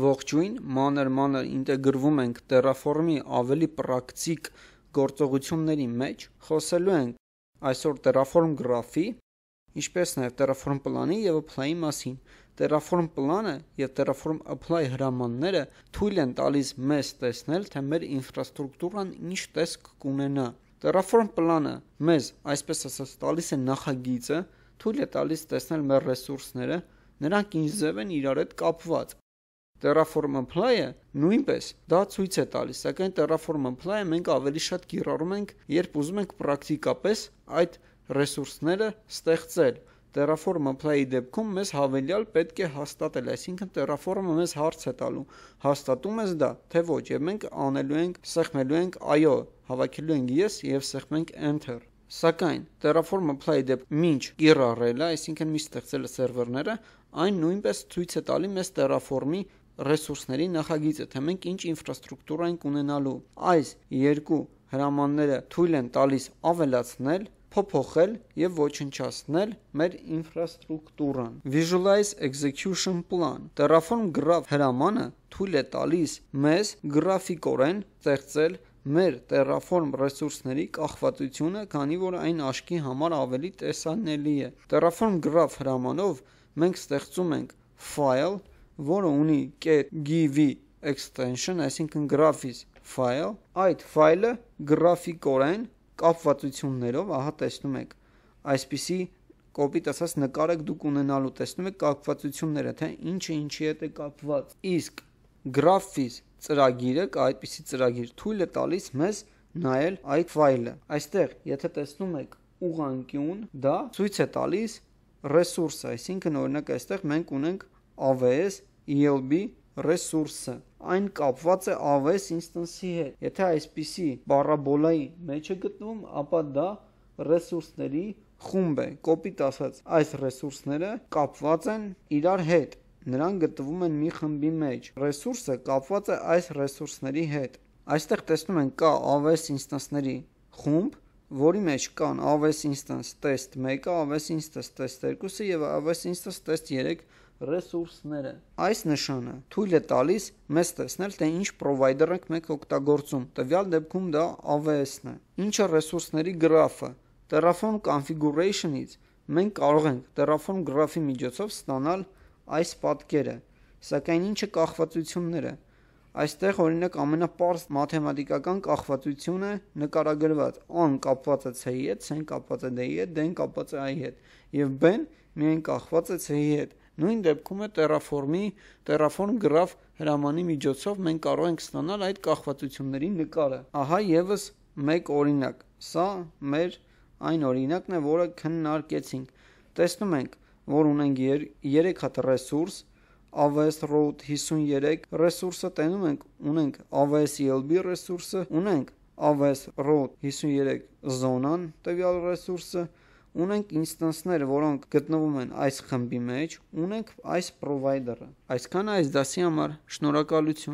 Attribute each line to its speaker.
Speaker 1: ողջույն մանր-մանր ինտեգրվում ենք Terraform-ի ավելի պրակտիկ գործողությունների մեջ, խոսելու ենք այսօր Terraform գրաֆի, ինչպես նաև Terraform պլանի եւ apply-ի մասին։ Terraform պլանը եւ Terraform apply հրամանները թույլ են տալիս մեզ տեսնել, թե մեր ինֆրաստրուկտուրան ինչ տեսք կունենա։ Terraform պլանը մեզ, այսպես ասած, տալիս է նախագիծը, թույլ է տալիս տեսնել մեր ռեսուրսները, նրանք ինչ ձև են իրար հետ կապված Terraform Apply-ը նույնպես դա ցույց է տալիս, սակայն Terraform Apply-ը մենք ավելի շատ կիրառում ենք, երբ ուզում ենք պրակտիկապես այդ ռեսուրսները ստեղծել։ Terraform Apply-ի դեպքում մեզ հավելյալ պետք է հաստատել, այսինքն Terraform-ը մեզ հարց է տալու, հաստատում ես դա, թե ոչ, եւ մենք անելու ենք, սեղմելու ենք այո, հավաքելու ենք yes եւ սեղմենք enter։ Սակայն Terraform Apply-ի դեպքում ինչ կիրառելը, այսինքն մի ստեղծել սերվերները, այն նույնպես ցույց է տալի մեզ Terraform-ի ռեսուրսների նախագիծը, թե մենք ինչ ինֆրաստրուկտուրա ենք ունենալու։ Այս երկու հրամանները թույլ են տալիս ավելացնել փոփոխել եւ ոչնչացնել մեր ինֆրաստրուկտուրան։ Visualize Execution Plan Terraform Graph հրամանը թույլ է տալիս մեզ գրաֆիկորեն ստեղծել մեր Terraform ռեսուրսների կախվածությունը, քանի որ այն աշկի համար ավելի տեսանելի է։ Terraform Graph հրամանով մենք ստեղծում ենք file, որը ունի .gv extension, այսինքն graphics file, այդ ֆայլը գրաֆիկորեն կապվածություններով, ահա տեսնում եք, այսպիսի կոպիտ ասած նկար եք դուք ունենալու, տեսնում եք կապվածությունները, թե ինչը ինչի հետ է կապված։ Իսկ graphics ծրագիրը, այդպիսի ծրագիր թույլ է տալիս մեզ նայել այդ ֆայլը։ Այստեղ, եթե տեսնում եք ուղանկյուն, դա ցույց է տալիս ռեսուրսը, այսինքն օրինակ այստեղ մենք ունենք AWS ELB ռեսուրսը այն կապված է AWS instance-ի հետ։ Եթե այսպիսի բարաբոլայի մեջ է գտնվում, ապա դա ռեսուրսների խումբ է, կոպիտ ասած, այս ռեսուրսները կապված են իրար հետ։ Նրանք գտնվում են մի խմբի մեջ։ Ռեսուրսը կապված է այս ռեսուրսների հետ։ Այստեղ տեսնում ենք կա AWS instance-ների խումբ, որի մեջ կան AWS Instance Test 1-ը, AWS Instance Test 2-ը եւ AWS Instance Test 3 ռեսուրսները։ Այս նշանը թույլ է տալիս մեզ տեսնել, թե ինչ provider ենք մենք օգտագործում։ Տվյալ դեպքում դա AWS-ն է։ Ինչը ռեսուրսների գրաֆը։ Terraform configuration-ից մենք կարող ենք Terraform գրաֆի միջոցով ստանալ այս պատկերը, սակայն ինչը կախվածությունները։ Այստեղ օրինակ ամենապարզ մաթեմատիկական կախվածությունը նկարագրված on կապված է c-ի հետ, c-ն կապված է d-ի հետ, d-ն կապված է i-ի հետ եւ b-ն միայն կախված է c-ի հետ։ Նույն դեպքում է Terraform-ի Terraform Graph հրամանի միջոցով մենք կարող ենք ստանալ այդ կախվածությունների նկարը։ Ահա եւս մեկ օրինակ։ Սա մեր այն օրինակն է, որը քննարկեցինք։ Տեսնում ենք, որ ունենք 3 հատ ռեսուրս, AWS Road 53 ռեսուրսը տենում ենք, ունենք AWS ELB ռեսուրսը, ունենք AWS Road 53 զոնան տվյալ ռեսուրսը, ունենք ինստանսներ, որոնք գտնվում են այս խմբի մեջ, ունենք այս պրովայդերը։ Այսքան այս դասի համար շնորհակալություն